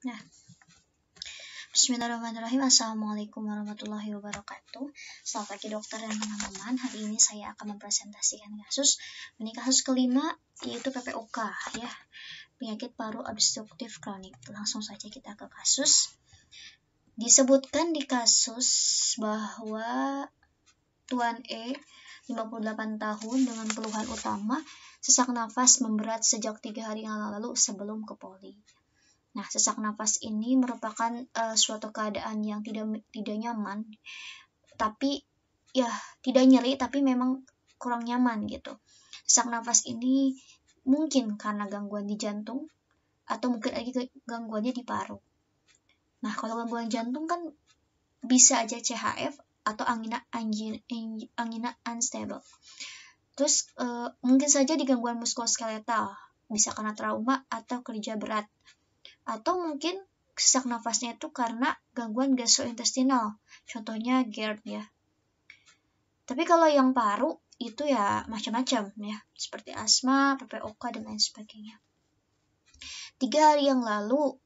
Nah, Bismillahirrahmanirrahim. Assalamualaikum warahmatullahi wabarakatuh. Selamat pagi dokter dan teman-teman. Hari ini saya akan mempresentasikan kasus ini kasus kelima yaitu PPOK ya penyakit paru obstruktif kronik. Langsung saja kita ke kasus. Disebutkan di kasus bahwa Tuan E 58 tahun dengan keluhan utama sesak nafas memberat sejak tiga hari yang lalu sebelum ke poli. Nah, sesak nafas ini merupakan uh, suatu keadaan yang tidak tidak nyaman, tapi ya tidak nyeri tapi memang kurang nyaman gitu. Sesak nafas ini mungkin karena gangguan di jantung atau mungkin lagi gangguannya di paru. Nah, kalau gangguan jantung kan bisa aja CHF atau angina angina, angina unstable. Terus uh, mungkin saja di gangguan muskuloskeletal, bisa karena trauma atau kerja berat atau mungkin sesak nafasnya itu karena gangguan gastrointestinal, contohnya GERD ya. Tapi kalau yang paru itu ya macam-macam ya, seperti asma, PPOK dan lain sebagainya. Tiga hari yang lalu,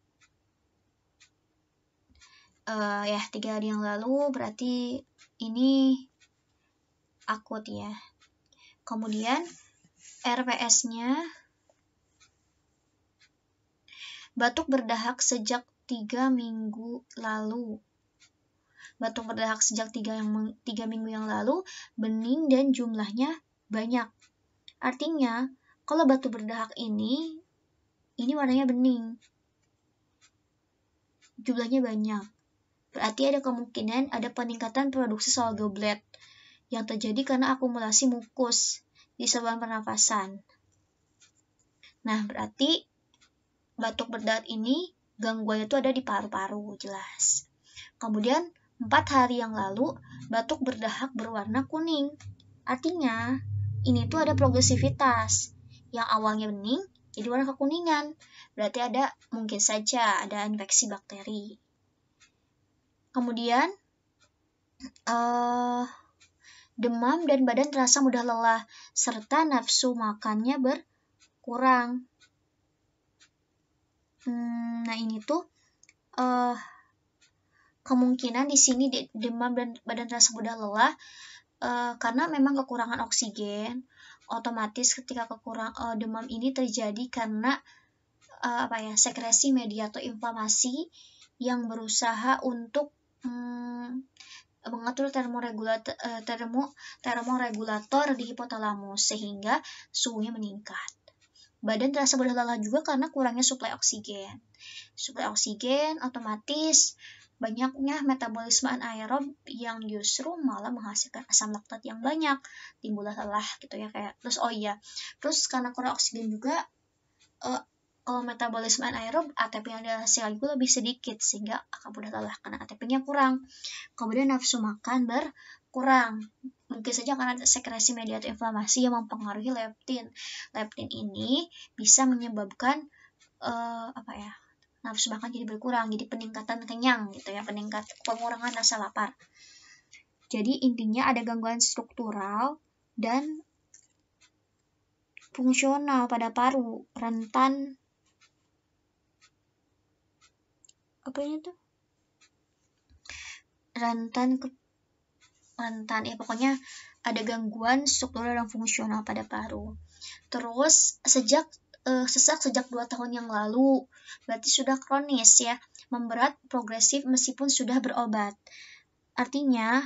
uh, ya tiga hari yang lalu berarti ini akut ya. Kemudian RPS-nya Batuk berdahak sejak tiga minggu lalu. Batuk berdahak sejak tiga, yang, tiga minggu yang lalu, bening dan jumlahnya banyak. Artinya, kalau batu berdahak ini, ini warnanya bening. Jumlahnya banyak. Berarti ada kemungkinan ada peningkatan produksi soal goblet yang terjadi karena akumulasi mukus di saluran pernafasan. Nah, berarti batuk berdarah ini gangguan itu ada di paru-paru jelas. Kemudian empat hari yang lalu batuk berdahak berwarna kuning. Artinya ini tuh ada progresivitas yang awalnya bening jadi warna kekuningan. Berarti ada mungkin saja ada infeksi bakteri. Kemudian uh, demam dan badan terasa mudah lelah serta nafsu makannya berkurang. Hmm, nah ini tuh uh, kemungkinan di sini demam dan badan terasa mudah lelah uh, karena memang kekurangan oksigen. Otomatis ketika kekurang uh, demam ini terjadi karena uh, apa ya sekresi media atau inflamasi yang berusaha untuk hmm, mengatur termoregulator, termo, termoregulator di hipotalamus sehingga suhunya meningkat badan terasa berlelah juga karena kurangnya suplai oksigen. Suplai oksigen otomatis banyaknya metabolisme anaerob yang justru malah menghasilkan asam laktat yang banyak, timbullah lelah gitu ya kayak. Terus oh iya, terus karena kurang oksigen juga uh, kalau metabolisme anaerob ATP yang dihasilkan juga lebih sedikit sehingga akan mudah lelah karena ATP-nya kurang. Kemudian nafsu makan ber kurang. Mungkin saja karena sekresi media atau inflamasi yang mempengaruhi leptin. Leptin ini bisa menyebabkan uh, apa ya? nafsu makan jadi berkurang, jadi peningkatan kenyang gitu ya, peningkat pengurangan rasa lapar. Jadi intinya ada gangguan struktural dan fungsional pada paru, rentan apa ini tuh? rentan ke mantan ya pokoknya ada gangguan struktural dan fungsional pada paru. Terus sejak uh, sesak sejak dua tahun yang lalu berarti sudah kronis ya, memberat progresif meskipun sudah berobat. Artinya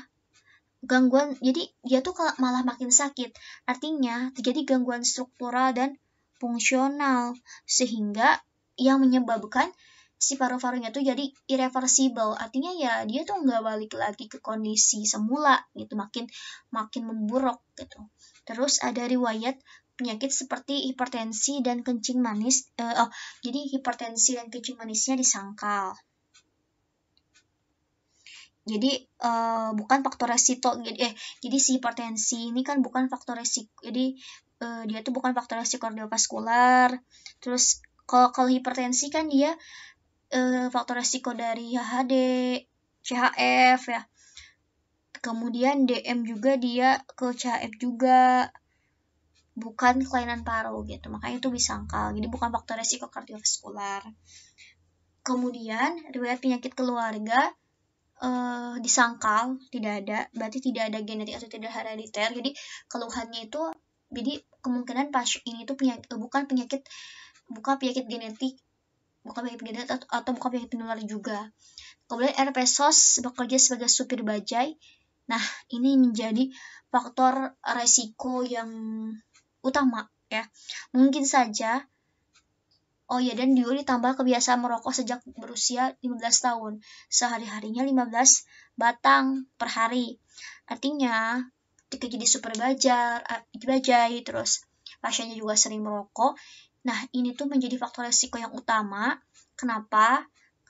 gangguan jadi dia tuh malah makin sakit. Artinya terjadi gangguan struktural dan fungsional sehingga yang menyebabkan si paru-parunya tuh jadi irreversible artinya ya dia tuh nggak balik lagi ke kondisi semula gitu makin makin memburuk gitu terus ada riwayat penyakit seperti hipertensi dan kencing manis uh, oh jadi hipertensi dan kencing manisnya disangkal jadi uh, bukan faktor resiko jadi gitu, eh jadi si hipertensi ini kan bukan faktor resiko jadi uh, dia tuh bukan faktor resiko kardiovaskular terus kalau kalau hipertensi kan dia uh, faktor resiko dari HHD, CHF ya. Kemudian DM juga dia ke CHF juga bukan kelainan paru gitu. Makanya itu bisa disangkal. Jadi bukan faktor resiko kardiovaskular. Kemudian riwayat penyakit keluarga uh, disangkal tidak ada berarti tidak ada genetik atau tidak herediter jadi keluhannya itu jadi kemungkinan pasien ini itu penyakit eh, bukan penyakit bukan penyakit genetik bukan bikin gede atau, atau bukan bikin penular juga. Kemudian RP SOS bekerja sebagai supir bajai. Nah, ini menjadi faktor resiko yang utama ya. Mungkin saja Oh ya, dan Dio ditambah kebiasaan merokok sejak berusia 15 tahun. Sehari-harinya 15 batang per hari. Artinya, ketika jadi super bajar, eh, bajai, terus pasiennya juga sering merokok, Nah, ini tuh menjadi faktor resiko yang utama. Kenapa?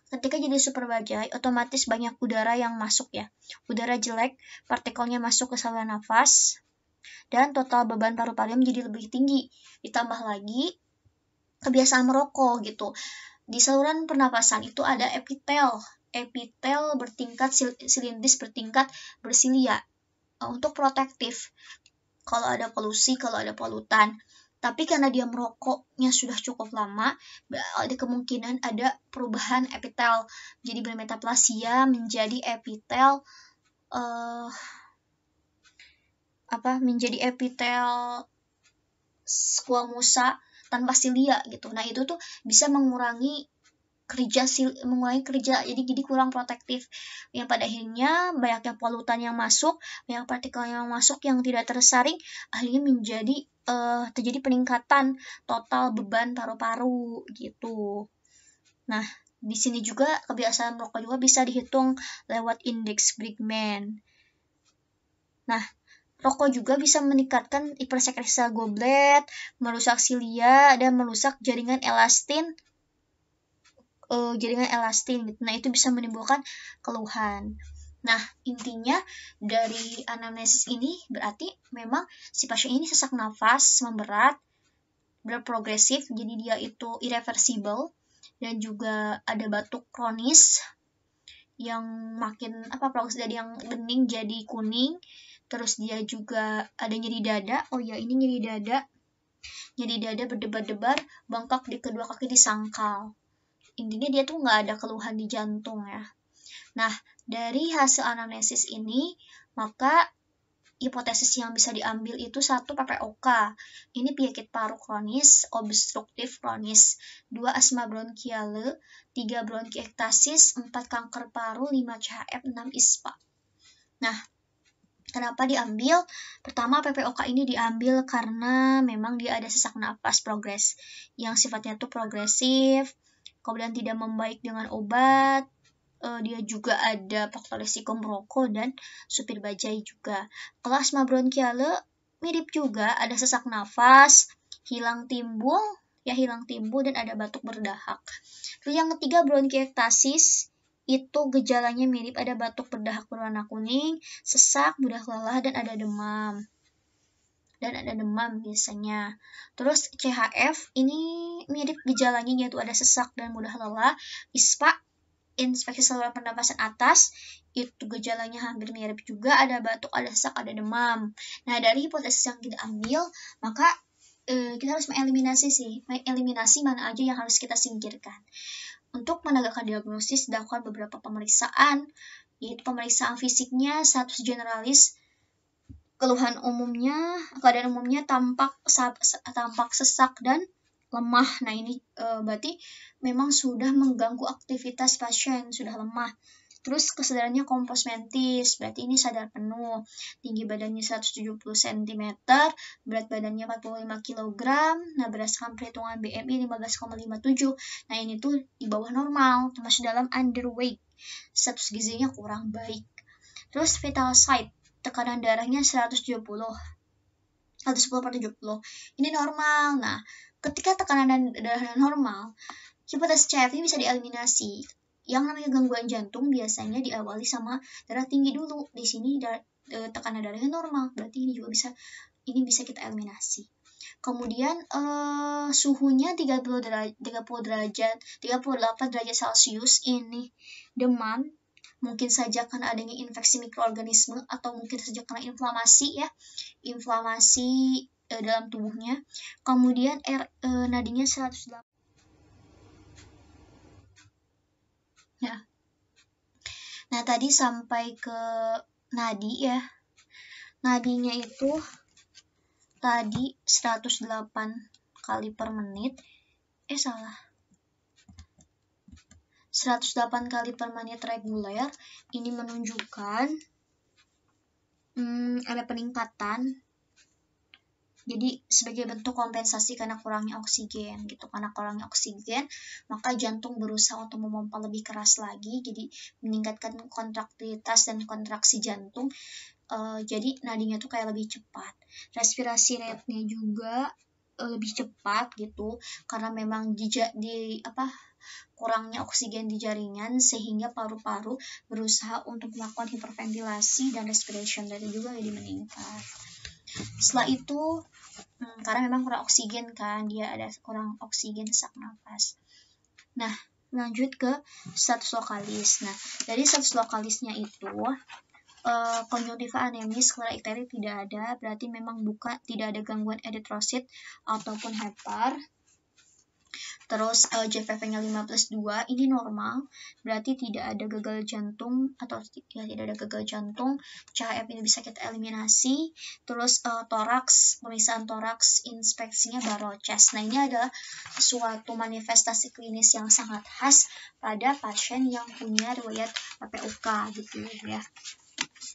Ketika jadi superwajah otomatis banyak udara yang masuk ya. Udara jelek, partikelnya masuk ke saluran nafas, dan total beban paru-paru menjadi lebih tinggi. Ditambah lagi, kebiasaan merokok gitu. Di saluran pernapasan itu ada epitel. Epitel bertingkat, silindris bertingkat, bersilia. Eh, untuk protektif, kalau ada polusi, kalau ada polutan. Tapi karena dia merokoknya sudah cukup lama, ada kemungkinan ada perubahan epitel jadi bermetaplasia menjadi epitel uh, apa menjadi epitel squamosa tanpa silia gitu. Nah, itu tuh bisa mengurangi kerja sil mengurangi kerja jadi jadi kurang protektif yang pada akhirnya banyaknya polutan yang masuk banyak partikel yang masuk yang tidak tersaring akhirnya menjadi uh, terjadi peningkatan total beban paru-paru gitu nah di sini juga kebiasaan merokok juga bisa dihitung lewat indeks Brigman. Nah, rokok juga bisa meningkatkan hipersekresi goblet, merusak silia, dan merusak jaringan elastin uh, eh, jaringan elastin gitu. Nah, itu bisa menimbulkan keluhan. Nah, intinya dari anamnesis ini berarti memang si pasien ini sesak nafas, memberat, berprogresif, jadi dia itu irreversible, dan juga ada batuk kronis yang makin apa proses dari yang bening jadi kuning, terus dia juga ada nyeri dada, oh ya ini nyeri dada, nyeri dada berdebar-debar, bengkak di kedua kaki disangkal intinya dia tuh nggak ada keluhan di jantung ya. Nah, dari hasil anamnesis ini, maka hipotesis yang bisa diambil itu satu PPOK. Ini penyakit paru kronis, obstruktif kronis. Dua asma bronkiale, tiga bronkiektasis, empat kanker paru, lima CHF, enam ISPA. Nah, kenapa diambil? Pertama, PPOK ini diambil karena memang dia ada sesak napas progres yang sifatnya tuh progresif, kemudian tidak membaik dengan obat, eh, dia juga ada faktor risiko merokok dan supir bajai juga. Kelas asma bronkiale mirip juga, ada sesak nafas, hilang timbul, ya hilang timbul dan ada batuk berdahak. Terus yang ketiga bronkiektasis itu gejalanya mirip ada batuk berdahak berwarna kuning, sesak, mudah lelah dan ada demam dan ada demam biasanya. Terus CHF ini mirip gejalanya yaitu ada sesak dan mudah lelah, ISPA infeksi saluran pernapasan atas itu gejalanya hampir mirip juga ada batuk, ada sesak, ada demam. Nah, dari hipotesis yang kita ambil, maka eh, kita harus mengeliminasi sih, mengeliminasi mana aja yang harus kita singkirkan. Untuk menegakkan diagnosis, dilakukan beberapa pemeriksaan, yaitu pemeriksaan fisiknya, status generalis, Keluhan umumnya, keadaan umumnya tampak tampak sesak dan lemah. Nah, ini e, berarti memang sudah mengganggu aktivitas pasien, sudah lemah. Terus kesadarannya kompos mentis, berarti ini sadar penuh. Tinggi badannya 170 cm, berat badannya 45 kg. Nah, berdasarkan perhitungan BMI 15,57. Nah, ini tuh di bawah normal, termasuk dalam underweight. Status gizinya kurang baik. Terus vital site, tekanan darahnya 170 110 per 70 ini normal nah ketika tekanan darahnya normal hipotesis CF ini bisa dieliminasi yang namanya gangguan jantung biasanya diawali sama darah tinggi dulu di sini darah, e, tekanan darahnya normal berarti ini juga bisa ini bisa kita eliminasi kemudian eh, suhunya 30 derajat 30 derajat 38 derajat celcius ini demam mungkin saja karena adanya infeksi mikroorganisme atau mungkin saja karena inflamasi ya inflamasi e, dalam tubuhnya kemudian R e, nadinya 108 Ya. nah tadi sampai ke nadi ya nadinya itu tadi 108 kali per menit eh salah 108 kali per menit reguler ini menunjukkan hmm, ada peningkatan jadi sebagai bentuk kompensasi karena kurangnya oksigen gitu karena kurangnya oksigen maka jantung berusaha untuk memompa lebih keras lagi jadi meningkatkan kontraktilitas dan kontraksi jantung uh, jadi nadinya tuh kayak lebih cepat respirasi rate-nya juga eh, lebih cepat gitu karena memang di, di apa kurangnya oksigen di jaringan sehingga paru-paru berusaha untuk melakukan hiperventilasi dan respiration rate juga jadi meningkat. Setelah itu hmm, karena memang kurang oksigen kan dia ada kurang oksigen sesak nafas. Nah, lanjut ke status lokalis. Nah, dari status lokalisnya itu uh, eh, konjungtiva anemia skleral ikteri tidak ada, berarti memang bukan tidak ada gangguan eritrosit ataupun hepar. Terus LJVV-nya eh, 5 plus 2 ini normal, berarti tidak ada gagal jantung atau ya tidak ada gagal jantung. CHF ini bisa kita eliminasi. Terus uh, toraks, pemeriksaan toraks, inspeksinya baru chest. Nah, ini adalah suatu manifestasi klinis yang sangat khas pada pasien yang punya riwayat PPUK gitu ya.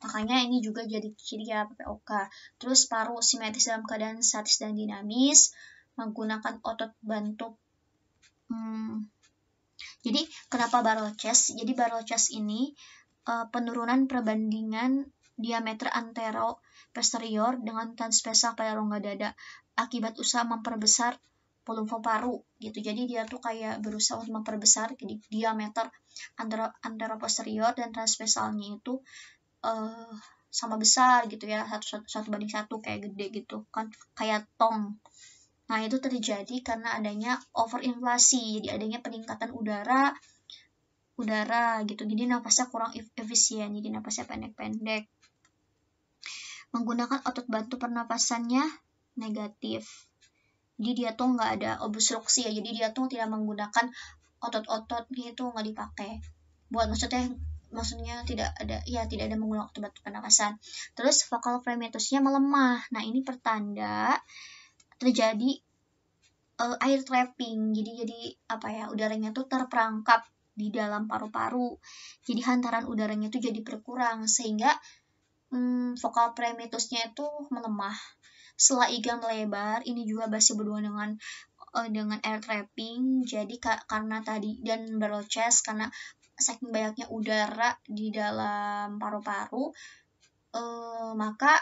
Makanya ini juga jadi ciri ya PPOK. Terus paru simetris dalam keadaan statis dan dinamis, menggunakan otot bantu Hmm. Jadi kenapa baroches? Jadi baroches ini uh, penurunan perbandingan diameter antero posterior dengan transversal pada rongga dada akibat usaha memperbesar volume paru gitu. Jadi dia tuh kayak berusaha untuk memperbesar jadi, diameter antero antero posterior dan transversalnya itu uh, sama besar gitu ya satu, satu, satu banding satu kayak gede gitu kan kayak tong Nah, itu terjadi karena adanya overinflasi, jadi adanya peningkatan udara udara gitu. Jadi nafasnya kurang efisien, jadi nafasnya pendek-pendek. Menggunakan otot bantu pernapasannya negatif. Jadi dia tuh nggak ada obstruksi ya, jadi dia tuh tidak menggunakan otot-ototnya itu nggak dipakai. Buat maksudnya maksudnya tidak ada ya tidak ada menggunakan otot bantu pernapasan. Terus vokal prematusnya melemah. Nah, ini pertanda terjadi uh, air trapping jadi jadi apa ya udaranya tuh terperangkap di dalam paru-paru jadi hantaran udaranya tuh jadi berkurang sehingga hmm, vokal premitusnya itu melemah setelah iga melebar ini juga masih berhubungan dengan uh, dengan air trapping jadi ka karena tadi dan berloces karena saking banyaknya udara di dalam paru-paru uh, maka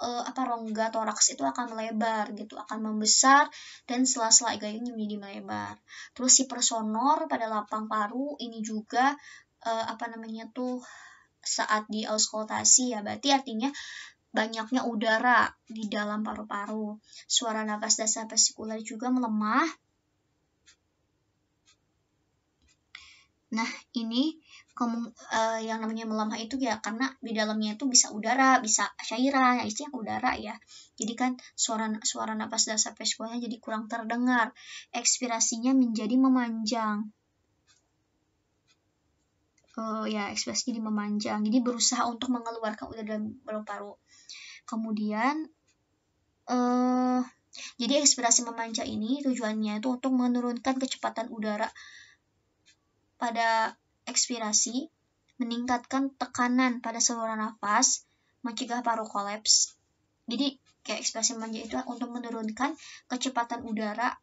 uh, apa rongga toraks itu akan melebar gitu, akan membesar dan sela-sela gayungnya menjadi melebar. Terus si personor pada lapang paru ini juga uh, apa namanya tuh saat di auskultasi ya, berarti artinya banyaknya udara di dalam paru-paru. Suara nafas dasar vesikular juga melemah. Nah, ini ngomong uh, eh, yang namanya melemah itu ya karena di dalamnya itu bisa udara, bisa cairan ya istilah udara ya. Jadi kan suara suara napas dasar peskuanya jadi kurang terdengar, ekspirasinya menjadi memanjang. Uh, ya ekspresi jadi memanjang, jadi berusaha untuk mengeluarkan udara dalam paru-paru. Kemudian uh, jadi ekspirasi memanjang ini tujuannya itu untuk menurunkan kecepatan udara pada ekspirasi, meningkatkan tekanan pada seluruh nafas, mencegah paru kolaps. Jadi kayak ekspirasi manja itu untuk menurunkan kecepatan udara,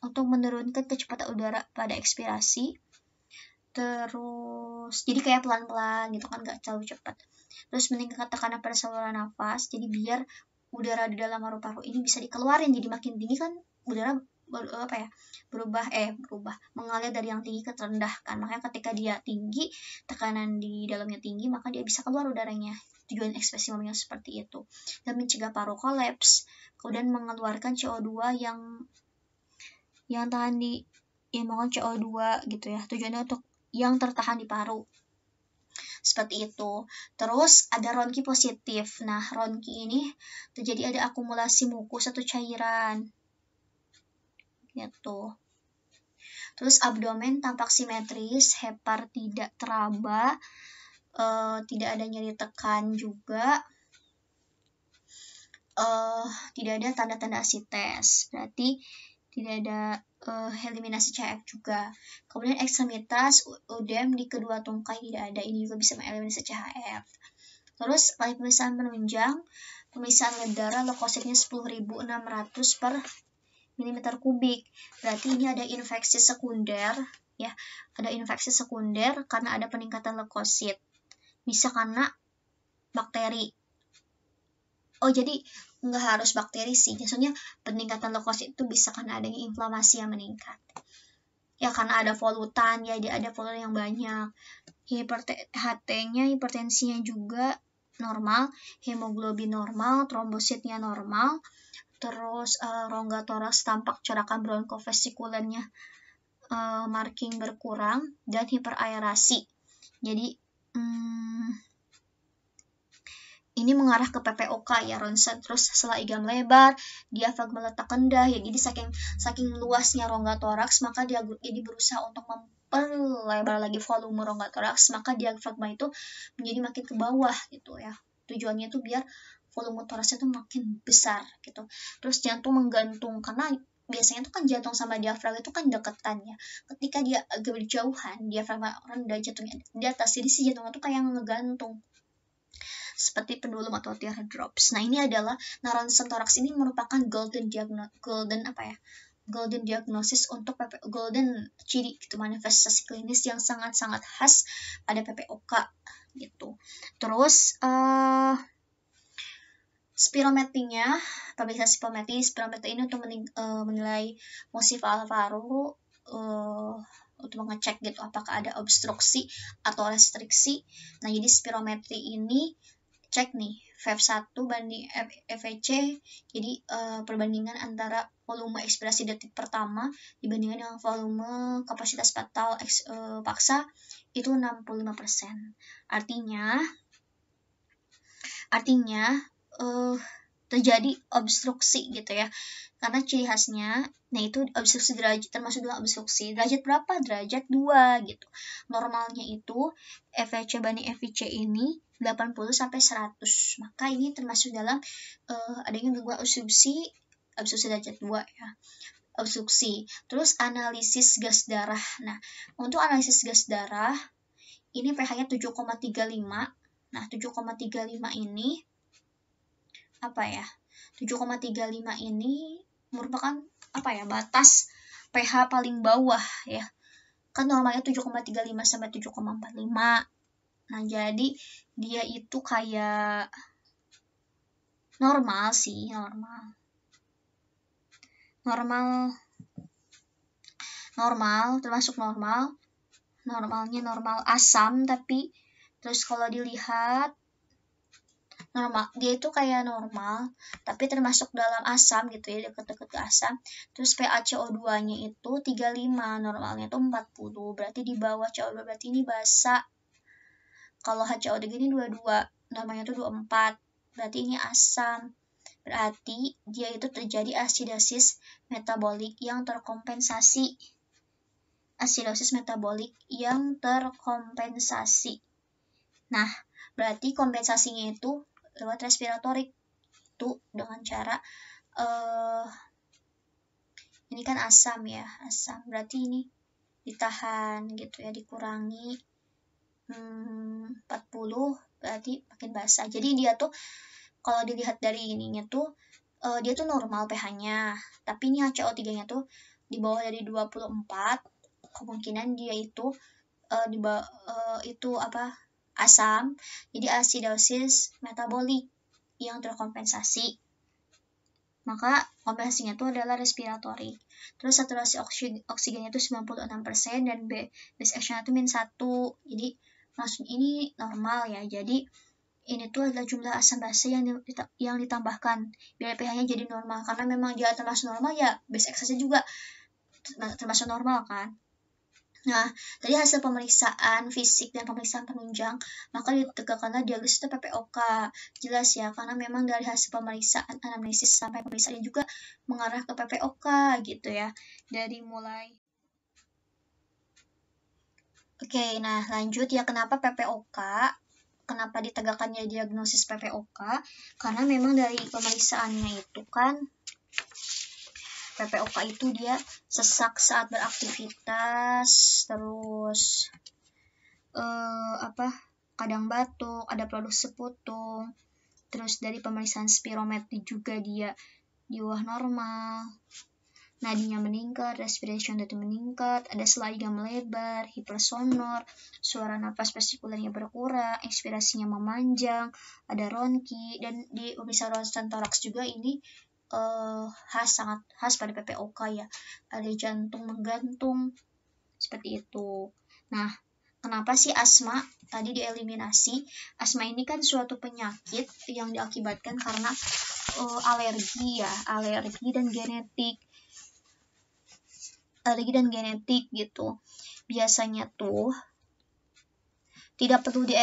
untuk menurunkan kecepatan udara pada ekspirasi. Terus jadi kayak pelan-pelan gitu kan gak terlalu cepat. Terus meningkatkan tekanan pada seluruh nafas, jadi biar udara di dalam paru-paru ini bisa dikeluarin jadi makin tinggi kan udara ber, apa ya berubah eh berubah mengalir dari yang tinggi ke terendah kan makanya ketika dia tinggi tekanan di dalamnya tinggi maka dia bisa keluar udaranya tujuan ekspresi mamanya seperti itu dan mencegah paru kolaps kemudian mengeluarkan CO2 yang yang tahan di yang CO2 gitu ya tujuannya untuk yang tertahan di paru seperti itu. Terus ada ronki positif. Nah, ronki ini terjadi ada akumulasi mukus atau cairan tuh. Terus abdomen tampak simetris, hepar tidak teraba, uh, tidak ada nyeri tekan juga. uh, tidak ada tanda-tanda asites. Berarti tidak ada uh, eliminasi CF juga. Kemudian ekstremitas udem di kedua tungkai tidak ada, ini juga bisa mengeliminasi CHF. Terus pemeriksaan penunjang, pemeriksaan darah leukositnya 10.600 per mm kubik. Berarti ini ada infeksi sekunder, ya. Ada infeksi sekunder karena ada peningkatan leukosit. Bisa karena bakteri. Oh, jadi nggak harus bakteri sih. maksudnya peningkatan leukosit itu bisa karena adanya inflamasi yang meningkat. Ya, karena ada polutan, ya dia ada polutan yang banyak. HT-nya, hipertensinya juga normal, hemoglobin normal, trombositnya normal, terus uh, rongga toras tampak corakan bronkofascikulannya uh, eh, marking berkurang dan hiperaerasi. Jadi hmm, ini mengarah ke PPOK ya ronsen terus setelah igam lebar diafragma letak rendah ya jadi saking saking luasnya rongga toraks maka dia jadi berusaha untuk memperlebar lagi volume rongga toraks maka diafragma itu menjadi makin ke bawah gitu ya tujuannya tuh biar volume torasnya tuh makin besar gitu terus jantung menggantung karena biasanya tuh kan jantung sama diafragma itu kan deketan ya ketika dia agak berjauhan diafragma rendah jantungnya di atas jadi si jantungnya tuh kayak ngegantung seperti pendulum atau drops. Nah ini adalah naronsen toraks ini merupakan golden golden apa ya golden diagnosis untuk PP, golden ciri gitu manifestasi klinis yang sangat-sangat khas pada PPOK gitu. Terus uh, spirometrinya, pemeriksaan spirometri, spirometri ini untuk mening, uh, menilai motif alvaro uh, eh, untuk mengecek gitu apakah ada obstruksi atau restriksi. Nah, jadi spirometri ini cek nih v 1 banding FVC jadi uh, perbandingan antara volume ekspresi detik pertama dibandingkan dengan volume kapasitas fatal uh, paksa itu 65%. Artinya artinya uh, terjadi obstruksi gitu ya karena ciri khasnya nah itu obstruksi derajat termasuk dalam obstruksi derajat berapa derajat 2 gitu normalnya itu FVC banding FVC ini 80 sampai 100 maka ini termasuk dalam uh, adanya gangguan obstruksi obstruksi derajat 2 ya obstruksi terus analisis gas darah nah untuk analisis gas darah ini pH-nya 7,35 nah 7,35 ini apa ya 7,35 ini merupakan apa ya batas pH paling bawah ya kan normalnya 7,35 sampai 7,45 nah jadi dia itu kayak normal sih normal normal normal termasuk normal normalnya normal asam tapi terus kalau dilihat normal dia itu kayak normal tapi termasuk dalam asam gitu ya deket-deket ke asam terus PaCO2 nya itu 35 normalnya itu 40 berarti di bawah CO2 berarti ini basa kalau HCO3 ini 22 namanya itu 24 berarti ini asam berarti dia itu terjadi asidosis metabolik yang terkompensasi asidosis metabolik yang terkompensasi nah berarti kompensasinya itu lewat respiratorik itu dengan cara uh, ini kan asam ya asam berarti ini ditahan gitu ya dikurangi hmm, 40 berarti makin basah jadi dia tuh kalau dilihat dari ininya tuh uh, dia tuh normal pH-nya tapi ini HCO3-nya tuh di bawah dari 24 kemungkinan dia itu uh, di uh, itu apa asam, jadi asidosis metabolik yang terkompensasi. Maka kompensasinya itu adalah respiratory. Terus saturasi oksigen, oksigennya itu 96% dan base action itu min 1. Jadi langsung ini normal ya. Jadi ini tuh adalah jumlah asam basa yang yang ditambahkan biar pH-nya jadi normal karena memang dia termasuk normal ya base action juga termasuk normal kan. Nah, dari hasil pemeriksaan fisik dan pemeriksaan penunjang, maka ditegakkanlah diagnosis itu PPOK. Jelas ya, karena memang dari hasil pemeriksaan anamnesis sampai pemeriksaan juga mengarah ke PPOK gitu ya. Dari mulai Oke, nah lanjut ya kenapa PPOK? Kenapa ditegakkannya diagnosis PPOK? Karena memang dari pemeriksaannya itu kan PPOK itu dia sesak saat beraktivitas terus uh, apa kadang batuk ada produk seputung terus dari pemeriksaan spirometri juga dia di bawah normal nadinya meningkat, respiration rate meningkat, ada saliga melebar, hipersonor, suara nafas partikulernya berkurang, ekspirasinya memanjang, ada ronki, dan di pemeriksaan ronsen toraks juga ini uh, khas sangat khas pada PPOK ya ada jantung menggantung seperti itu nah kenapa sih asma tadi dieliminasi asma ini kan suatu penyakit yang diakibatkan karena uh, alergi ya alergi dan genetik alergi dan genetik gitu biasanya tuh tidak perlu di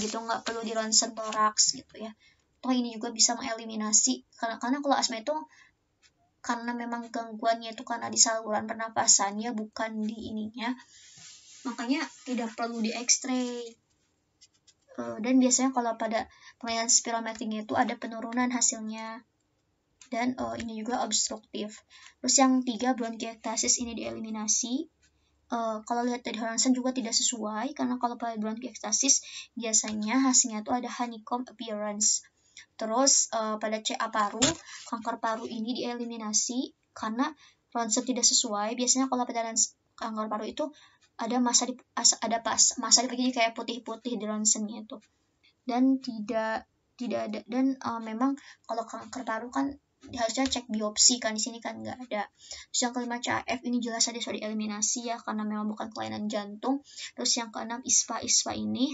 gitu nggak perlu di ronsen toraks gitu ya toh ini juga bisa mengeliminasi karena karena kalau asma itu karena memang gangguannya itu karena di saluran pernapasannya bukan di ininya makanya tidak perlu di X-ray eh, dan biasanya kalau pada penelitian spirometrinya itu ada penurunan hasilnya dan uh, ini juga obstruktif. Terus yang tiga bronkiektasis ini dieliminasi. Uh, kalau lihat dari Horanson juga tidak sesuai karena kalau pada bronkiektasis biasanya hasilnya itu ada honeycomb appearance. Terus uh, pada CA paru, kanker paru ini dieliminasi karena ronsen tidak sesuai. Biasanya kalau pada kanker paru itu ada masa di ada pas masa di kayak putih-putih di ronsennya itu. Dan tidak tidak ada dan uh, memang kalau kanker paru kan harusnya cek biopsi kan di sini kan nggak ada. Terus yang kelima CAF ini jelas ada sudah dieliminasi ya karena memang bukan kelainan jantung. Terus yang keenam ISPA ISPA ini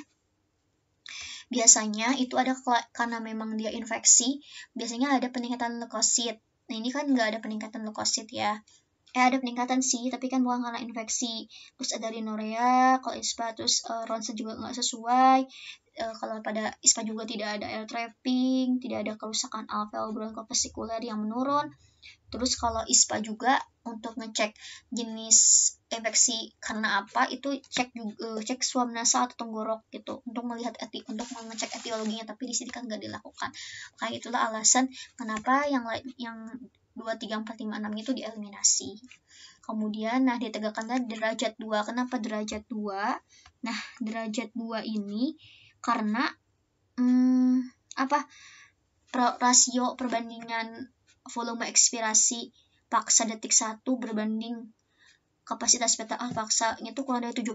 biasanya itu ada karena memang dia infeksi, biasanya ada peningkatan leukosit. Nah, ini kan nggak ada peningkatan leukosit ya. Eh, ada peningkatan sih, tapi kan bukan karena infeksi. Terus ada rinorea, kalau ISPA, terus uh, ronsen juga nggak sesuai. Uh, kalau pada ISPA juga tidak ada air trapping, tidak ada kerusakan alveol bronkopesikuler yang menurun. Terus kalau ISPA juga untuk ngecek jenis infeksi karena apa itu cek juga eh, cek swab nasal atau tenggorok gitu untuk melihat eti untuk mengecek etiologinya tapi di sini kan nggak dilakukan makanya itulah alasan kenapa yang yang dua tiga empat lima enam itu dieliminasi kemudian nah ditegakkan derajat dua kenapa derajat dua nah derajat dua ini karena hmm, apa rasio perbandingan volume ekspirasi paksa detik satu berbanding kapasitas PTA paksa itu kurang dari 70%.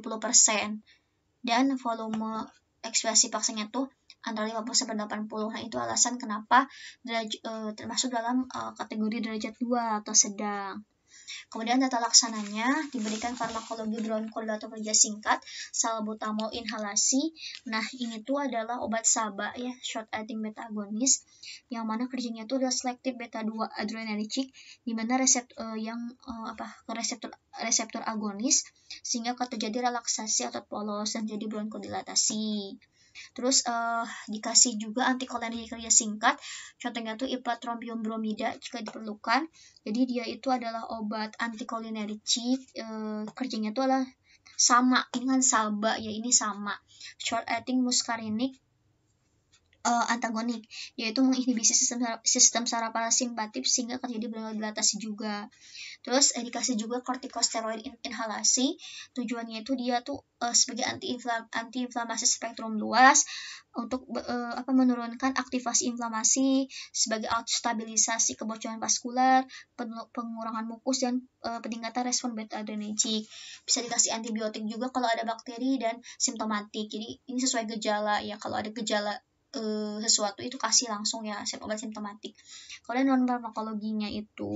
Dan volume ekspirasi paksanya itu antara 50 sampai 80. Nah, itu alasan kenapa deraj, eh, termasuk dalam eh, kategori derajat 2 atau sedang. Kemudian tata laksananya diberikan farmakologi bronkol atau kerja singkat, salbutamol inhalasi. Nah, ini tuh adalah obat SABA ya, short acting beta agonis yang mana kerjanya tuh adalah selektif beta 2 adrenergic di mana reseptor uh, eh, yang uh, apa ke reseptor reseptor agonis sehingga terjadi relaksasi atau polos dan jadi bronkodilatasi. Terus uh, dikasih juga antikolannya yang singkat. Contohnya tuh ipratrombium bromida jika diperlukan. Jadi dia itu adalah obat antikolinergik, Uh, eh, kerjanya itu adalah sama. Ini kan salba ya ini sama. Short acting muscarinic uh, antagonik, yaitu menginhibisi sistem, sistem saraf parasimpatik sehingga terjadi bronkodilatasi juga. Terus eh, dikasih juga kortikosteroid in inhalasi, tujuannya itu dia tuh uh, sebagai antiinflamasi anti spektrum luas untuk uh, apa menurunkan aktivasi inflamasi sebagai stabilisasi kebocoran vaskular, pengurangan mukus dan uh, peningkatan respon beta adrenergik. Bisa dikasih antibiotik juga kalau ada bakteri dan simptomatik. Jadi ini sesuai gejala ya kalau ada gejala e, sesuatu itu kasih langsung ya obat simptomatik. Kalau non farmakologinya itu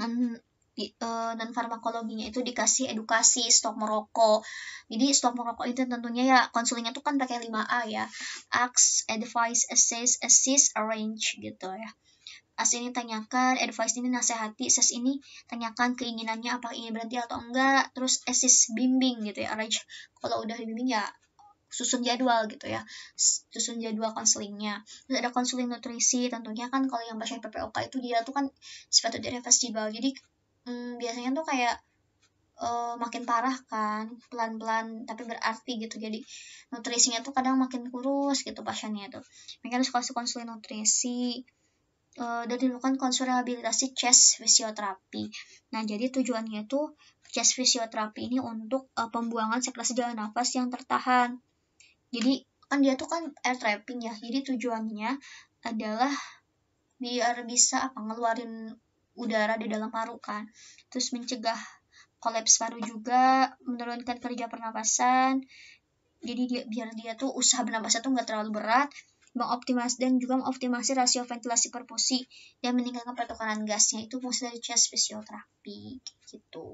non di, eh, farmakologinya itu dikasih edukasi stop merokok. Jadi stop merokok itu tentunya ya konselingnya tuh kan pakai 5A ya. ask, advise, assess, assist, arrange gitu ya as ini tanyakan, advice ini nasihati, ses ini tanyakan keinginannya apa ini berhenti atau enggak, terus assist eh, bimbing gitu ya, arrange kalau udah bimbing ya susun jadwal gitu ya susun jadwal konselingnya terus ada konseling nutrisi tentunya kan kalau yang pasien PPOK itu dia tuh kan sifatnya reversibel jadi hmm, biasanya tuh kayak uh, makin parah kan pelan-pelan tapi berarti gitu jadi nutrisinya tuh kadang makin kurus gitu pasiennya tuh mungkin harus kasih konseling nutrisi uh, dan dilakukan konsul rehabilitasi chest fisioterapi. Nah, jadi tujuannya itu chest fisioterapi ini untuk uh, pembuangan sekresi jalan nafas yang tertahan. Jadi kan dia tuh kan air trapping ya. Jadi tujuannya adalah biar bisa apa ngeluarin udara di dalam paru kan. Terus mencegah kolaps paru juga, menurunkan kerja pernapasan. Jadi dia, biar dia tuh usaha bernapasnya tuh nggak terlalu berat, mengoptimasi dan juga mengoptimasi rasio ventilasi perfusi dan meningkatkan pertukaran gasnya itu fungsi dari chest physiotherapy gitu.